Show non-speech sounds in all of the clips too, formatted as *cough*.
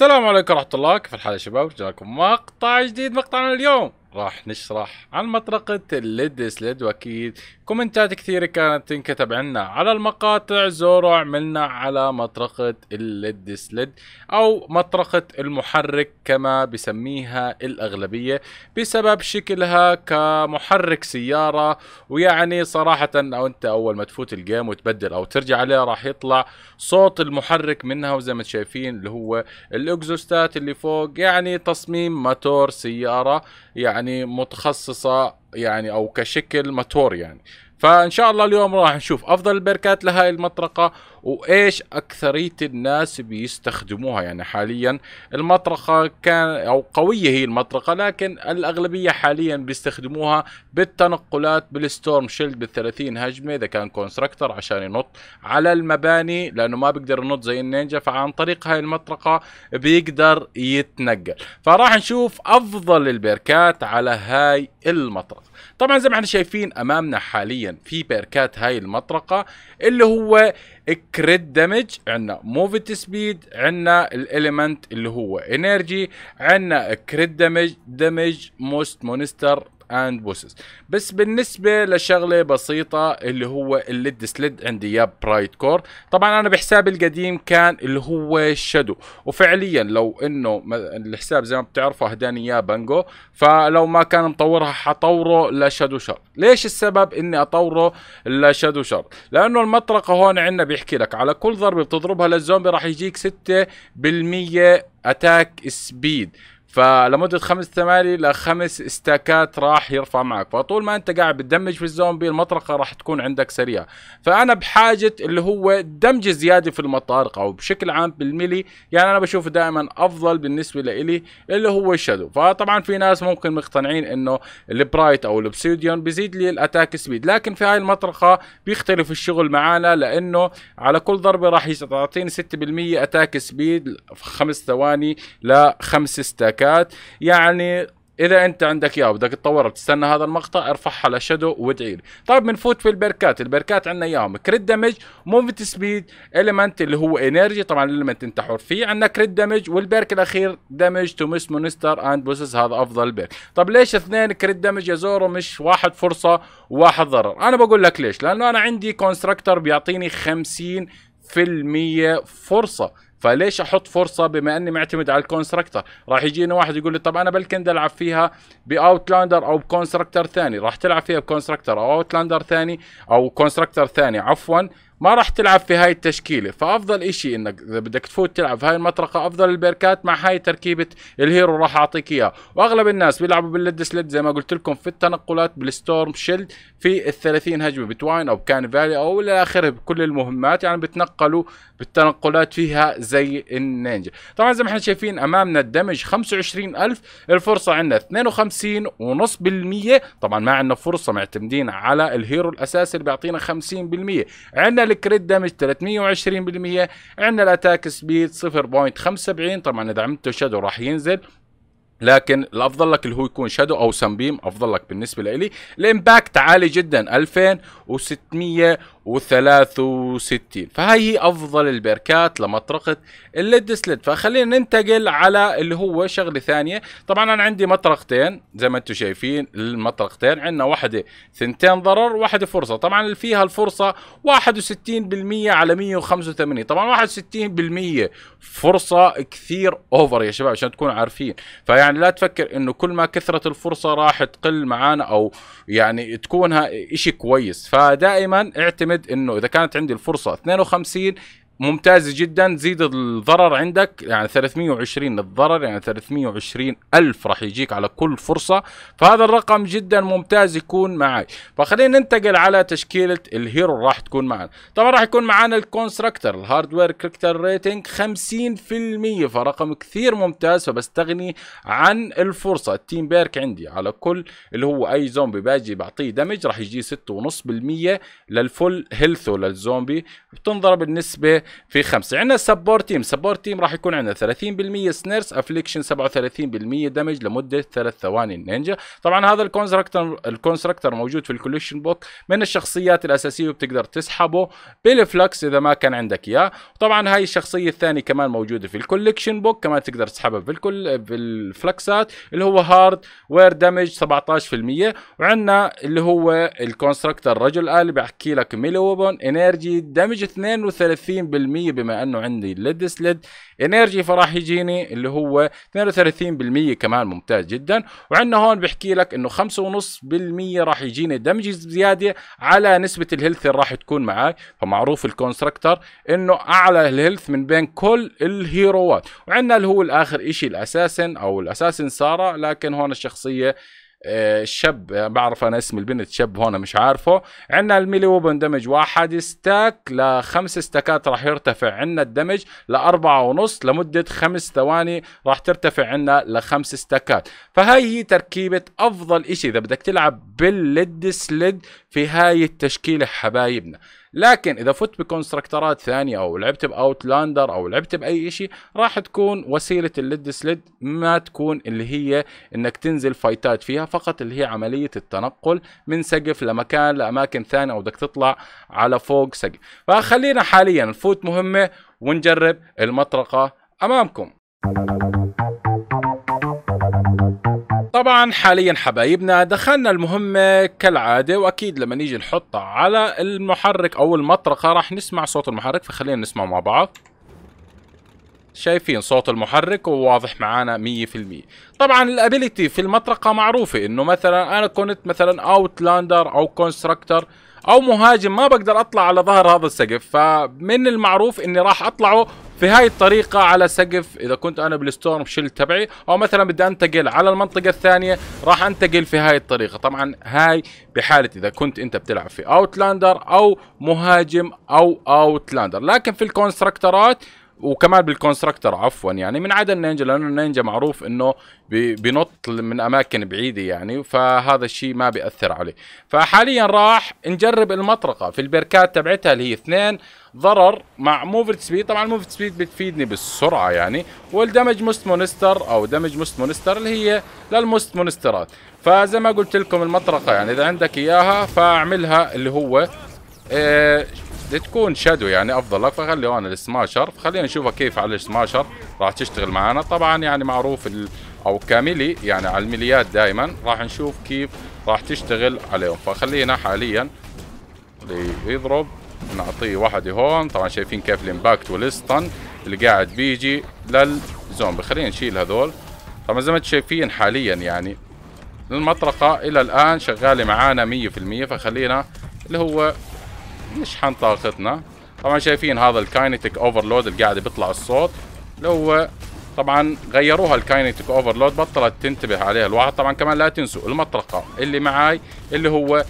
السلام عليكم ورحمة الله كيف الحال يا شباب؟ رجعكم مقطع جديد مقطعنا اليوم راح نشرح عن مطرقة الليد سليد واكيد كومنتات كثيرة كانت تنكتب عنا على المقاطع زورو عملنا على مطرقة الليد سليد او مطرقة المحرك كما بسميها الاغلبية بسبب شكلها كمحرك سيارة ويعني صراحة او انت اول ما تفوت الجيم وتبدل او ترجع عليها راح يطلع صوت المحرك منها وزي ما شايفين اللي هو الاكزوستات اللي فوق يعني تصميم موتور سيارة يعني متخصصه يعني او كشكل ماتور يعني فان شاء الله اليوم راح نشوف افضل البركات لهاي المطرقه وايش اكثريه الناس بيستخدموها يعني حاليا المطرقه كان او قويه هي المطرقه لكن الاغلبيه حاليا بيستخدموها بالتنقلات بالستورم شيلد بال 30 هجمه اذا كان كونستراكتر عشان ينط على المباني لانه ما بيقدر ينط زي النينجا فعن طريق هاي المطرقه بيقدر يتنقل فراح نشوف افضل البركات على هاي المطرقه المطرقه طبعا زي ما احنا شايفين امامنا حاليا في بيركات هاي المطرقه اللي هو كريت دامج عندنا موفيت سبيد عندنا الاليمنت اللي هو انرجي عندنا كريت دامج دامج موست مونستر اند بوسز بس بالنسبه لشغله بسيطه اللي هو الليد سليد عندي يا برايت كور طبعا انا بحسابي القديم كان اللي هو الشادو وفعليا لو انه الحساب زي ما بتعرفوا اهداني اياه بانجو فلو ما كان مطورها حطوره لشادو شر ليش السبب اني اطوره لشادو شر لانه المطرقه هون عندنا بيحكي لك على كل ضربه بتضربها للزومبي راح يجيك 6% اتاك سبيد فلمده خمس ثماني لخمس استاكات راح يرفع معك فطول ما انت قاعد بتدمج في الزومبي المطرقه راح تكون عندك سريعه فانا بحاجه اللي هو دمج زياده في المطارقه او بشكل عام بالميلي يعني انا بشوفه دائما افضل بالنسبه لإلي اللي هو الشادو فطبعا في ناس ممكن مقتنعين انه البرايت او الابسيديون بيزيد لي الاتاك سبيد لكن في هاي المطرقه بيختلف الشغل معانا لانه على كل ضربه راح تعطيني 6% اتاك سبيد في خمس ثواني لخمس استاك الشركات يعني اذا انت عندك اياه بدك تطورها بتستنى هذا المقطع ارفعها لشادو وادعي لي طيب بنفوت في البركات البركات عندنا اياهم كريد دامج موفمنت سبيد اليمنت اللي هو انرجي طبعا الاليمنت انت حر فيه عندنا كريد دامج والبرك الاخير دامج تو مس مونستر اند بوسس هذا افضل برك طب ليش اثنين كريد دامج يا زورو مش واحد فرصه وواحد ضرر انا بقول لك ليش لانه انا عندي كونستراكتور بيعطيني 50 في المية فرصة فليش احط فرصه بما اني معتمد على الكونستراكتر راح يجينا واحد يقول لي طب انا بلكن بدي العب فيها باوتلاندر او بكونستراكتر ثاني راح تلعب فيها بكونستراكتر او اوتلاندر ثاني او كونستراكتر ثاني عفوا ما راح تلعب في هاي التشكيلة فأفضل إشي إنك إذا بدك تفوت تلعب في هاي المطرقة أفضل البيركات مع هاي تركيبة الهيرو راح أعطيك إياه وأغلب الناس بيلعبوا بالليد سليد زي ما قلت لكم في التنقلات بالستورم شيلد في الثلاثين هجمة بتواين أو كان فالي أو إلى آخره بكل المهمات يعني بتنقلوا بالتنقلات فيها زي النينجا طبعا زي ما احنا شايفين أمامنا الدمج 25000 الفرصة عندنا 52.5% طبعا ما عندنا فرصة معتمدين على الهيرو الأساسي اللي بيعطينا 50% عندنا الكريت دامج 320% عندنا الاتاك سبيد 0.75 طبعا اذا عملته شادو راح ينزل لكن الافضل لك اللي هو يكون شادو او سمبيم افضل لك بالنسبه لإلي الامباكت عالي جدا 2663 فهي هي افضل البركات لمطرقه الليد سليد فخلينا ننتقل على اللي هو شغله ثانيه طبعا انا عندي مطرقتين زي ما انتم شايفين المطرقتين عندنا واحده ثنتين ضرر واحده فرصه طبعا اللي فيها الفرصه 61% على 185 طبعا 61% فرصه كثير اوفر يا شباب عشان تكونوا عارفين فيعني يعني لا تفكر انه كل ما كثرت الفرصه راح تقل معانا او يعني تكونها شيء كويس فدائما اعتمد انه اذا كانت عندي الفرصه 52 ممتازه جدا زيد الضرر عندك يعني 320 الضرر يعني 320 ألف راح يجيك على كل فرصة فهذا الرقم جدا ممتاز يكون معي فخلينا ننتقل على تشكيلة الهيرو راح تكون معنا طبعا راح يكون معنا الكونستراكتر الهاردوير كريكتر ريتنج 50% فرقم كثير ممتاز فبستغني عن الفرصة التيم بيرك عندي على كل اللي هو أي زومبي باجي بعطيه دمج راح يجي 6.5% للفل هيلثو للزومبي بتنضرب النسبة في خمسة عندنا السبورت تيم سبورت تيم راح يكون عندنا 30% سنيرس افليكشن 37% دمج لمده ثلاث ثواني النينجا طبعا هذا الكونستركتر الكونستركتر موجود في الكوليشن بوك من الشخصيات الاساسيه وبتقدر تسحبه بالفلكس اذا ما كان عندك اياه طبعا هاي الشخصيه الثانيه كمان موجوده في الكوليكشن بوك كمان تقدر تسحبها بالكل بالفلكسات اللي هو هارد وير دمج 17% وعندنا اللي هو الكونستركتر رجل الي بحكي لك ميلي ويبون انرجي دمج 32% بما انه عندي ليد سليد انرجي فراح يجيني اللي هو 32% كمان ممتاز جدا وعندنا هون بحكي لك انه 5.5% راح يجيني دمج زياده على نسبه الهيلث اللي راح تكون معي فمعروف الكونستراكتر انه اعلى الهيلث من بين كل الهيروات وعندنا اللي هو الاخر شيء الاساسن او الاساسن ساره لكن هون الشخصيه الشاب آه، يعني بعرف انا اسم البنت شاب هون مش عارفه عندنا الميلي ووبن دمج واحد ستاك لخمس ستاكات راح يرتفع عندنا الدمج لأربعة ونص لمدة خمس ثواني راح ترتفع عندنا لخمس ستاكات فهاي هي تركيبة أفضل إشي إذا بدك تلعب بالليد سليد في هاي التشكيلة حبايبنا لكن اذا فت بكونستركترات ثانيه او لعبت باوتلاندر او لعبت باي شيء راح تكون وسيله الليد سليد ما تكون اللي هي انك تنزل فايتات فيها فقط اللي هي عمليه التنقل من سقف لمكان لاماكن ثانيه او بدك تطلع على فوق سقف فخلينا حاليا نفوت مهمه ونجرب المطرقه امامكم طبعا حاليا حبايبنا دخلنا المهمة كالعادة واكيد لما نيجي نحطها على المحرك او المطرقة راح نسمع صوت المحرك فخلينا نسمع مع بعض شايفين صوت المحرك وواضح معانا 100% طبعا الابيليتي في المطرقة معروفة انه مثلا انا كنت مثلا اوتلاندر او كونستركتر او مهاجم ما بقدر اطلع على ظهر هذا السقف فمن المعروف اني راح اطلعه في هاي الطريقة على سقف إذا كنت أنا بالستورم شيل تبعي أو مثلا بدي أنتقل على المنطقة الثانية راح أنتقل في هاي الطريقة طبعا هاي بحالة إذا كنت أنت بتلعب في أوتلاندر أو مهاجم أو أوتلاندر لكن في الكونستركترات وكمان بالكونستراكتر عفوا يعني من عدا النينجا لانه النينجا معروف انه بنط من اماكن بعيده يعني فهذا الشيء ما بياثر عليه فحاليا راح نجرب المطرقه في البركات تبعتها اللي هي اثنين ضرر مع موفت سبيد طبعا موفت سبيد بتفيدني بالسرعه يعني والدمج موست مونستر او دمج موست مونستر اللي هي للموست مونسترات فزي ما قلت لكم المطرقه يعني اذا عندك اياها فاعملها اللي هو إيه تكون شادو يعني افضل لك فخلي هون السماشر خلينا نشوفها كيف على السماشر راح تشتغل معنا طبعا يعني معروف ال... او كاميلي يعني على المليات دائما راح نشوف كيف راح تشتغل عليهم فخلينا حاليا يضرب نعطيه واحد هون طبعا شايفين كيف الامباكت والستن اللي قاعد بيجي للزومبي خلينا نشيل هذول طبعا زي ما انتم شايفين حاليا يعني المطرقة الى الان شغالة معانا 100% فخلينا اللي هو نشحن طاقتنا طبعا شايفين هذا الكاينتيك اوفرلود اللي قاعد بيطلع الصوت اللي هو طبعا غيروها الكاينتيك اوفرلود بطلت تنتبه عليها الواحد طبعا كمان لا تنسوا المطرقه اللي معاي اللي هو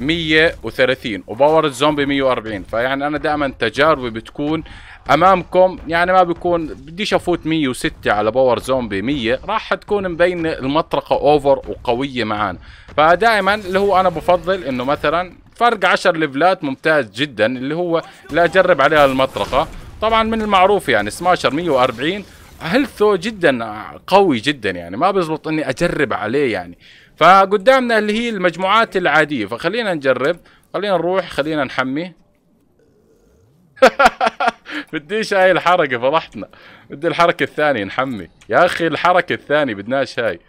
130 وباور الزومبي 140 فيعني انا دائما تجاربي بتكون امامكم يعني ما بيكون بديش افوت 106 على باور زومبي 100 راح تكون مبينه المطرقه اوفر وقويه معانا فدائما اللي هو انا بفضل انه مثلا فرق 10 ليفلات ممتاز جدا اللي هو لا اجرب عليها المطرقه طبعا من المعروف يعني سماشر 140 هيلثه جدا آه، قوي جدا يعني ما بزبط اني اجرب عليه يعني فقدامنا اللي هي المجموعات العاديه فخلينا نجرب خلينا نروح خلينا نحمي *laughs* بديش هاي الحركه فضحتنا بدي الحركه الثانيه نحمي يا اخي الحركه الثانيه بدناش هاي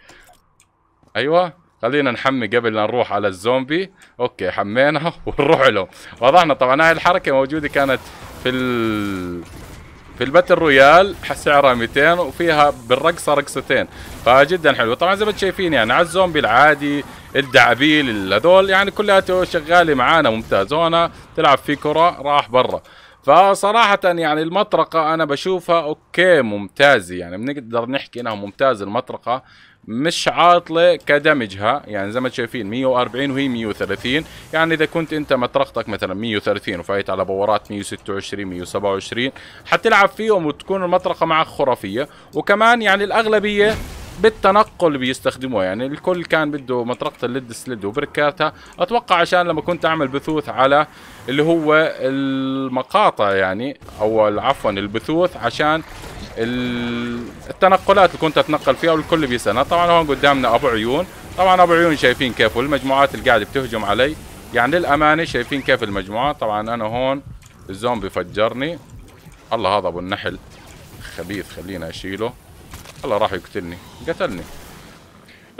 ايوه خلينا نحمي قبل لا نروح على الزومبي اوكي حمينا *laughs* ونروح له وضعنا طبعا هاي الحركه موجوده كانت في ال... في الباتل رويال سعرها 200 وفيها بالرقصه رقصتين فجدا حلو طبعا زي ما انتم شايفين يعني على الزومبي العادي الدعابيل هذول يعني كلياته شغاله معانا ممتاز هون تلعب في كره راح برا فصراحة يعني المطرقة أنا بشوفها أوكي ممتازة يعني بنقدر نحكي إنها ممتازة المطرقة مش عاطله كدمجها يعني زي ما شايفين 140 وهي 130 يعني اذا كنت انت مطرقتك مثلا 130 وفايت على بورات 126 127 حتلعب فيهم وتكون المطرقه معك خرافيه وكمان يعني الاغلبيه بالتنقل بيستخدموها يعني الكل كان بده مطرقه الليد سليد وبركاتها اتوقع عشان لما كنت اعمل بثوث على اللي هو المقاطع يعني او عفوا البثوث عشان التنقلات اللي كنت اتنقل فيها والكل بيسالنا طبعا هون قدامنا ابو عيون طبعا ابو عيون شايفين كيف والمجموعات اللي قاعده بتهجم علي يعني للامانه شايفين كيف المجموعات طبعا انا هون الزومبي فجرني الله هذا ابو النحل خبيث خلينا اشيله الله راح يقتلني قتلني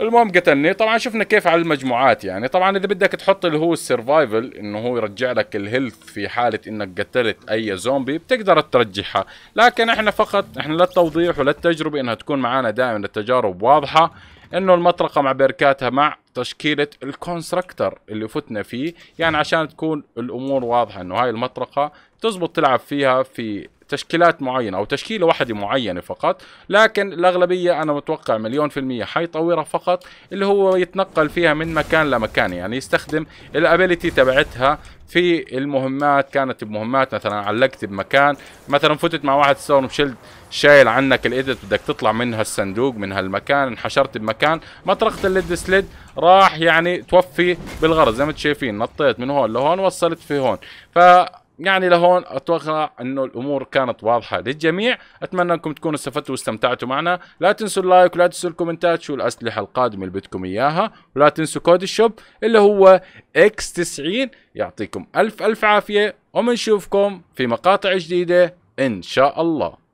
المهم قتلني طبعا شفنا كيف على المجموعات يعني طبعا اذا بدك تحط اللي هو السرفايفل انه هو يرجع لك الهيلث في حاله انك قتلت اي زومبي بتقدر ترجعها لكن احنا فقط احنا للتوضيح وللتجربه انها تكون معانا دائما التجارب واضحه انه المطرقه مع بركاتها مع تشكيله الكونستراكتر اللي فتنا فيه يعني عشان تكون الامور واضحه انه هاي المطرقه تزبط تلعب فيها في تشكيلات معينة أو تشكيلة واحدة معينة فقط لكن الأغلبية أنا متوقع مليون في المية حيطورها فقط اللي هو يتنقل فيها من مكان لمكان يعني يستخدم الأبيلتي تبعتها في المهمات كانت بمهمات مثلا علقت بمكان مثلا فتت مع واحد ستورم شيلد شايل عنك الايدت بدك تطلع من هالصندوق من هالمكان انحشرت بمكان مطرقة الليد سليد راح يعني توفي بالغرض زي ما انتم شايفين نطيت من هون لهون وصلت في هون ف يعني لهون اتوقع انه الامور كانت واضحه للجميع اتمنى انكم تكونوا استفدتوا واستمتعتوا معنا لا تنسوا اللايك ولا تنسوا الكومنتات شو الاسلحه القادمه اللي بدكم اياها ولا تنسوا كود الشوب اللي هو اكس 90 يعطيكم الف الف عافيه وبنشوفكم في مقاطع جديده ان شاء الله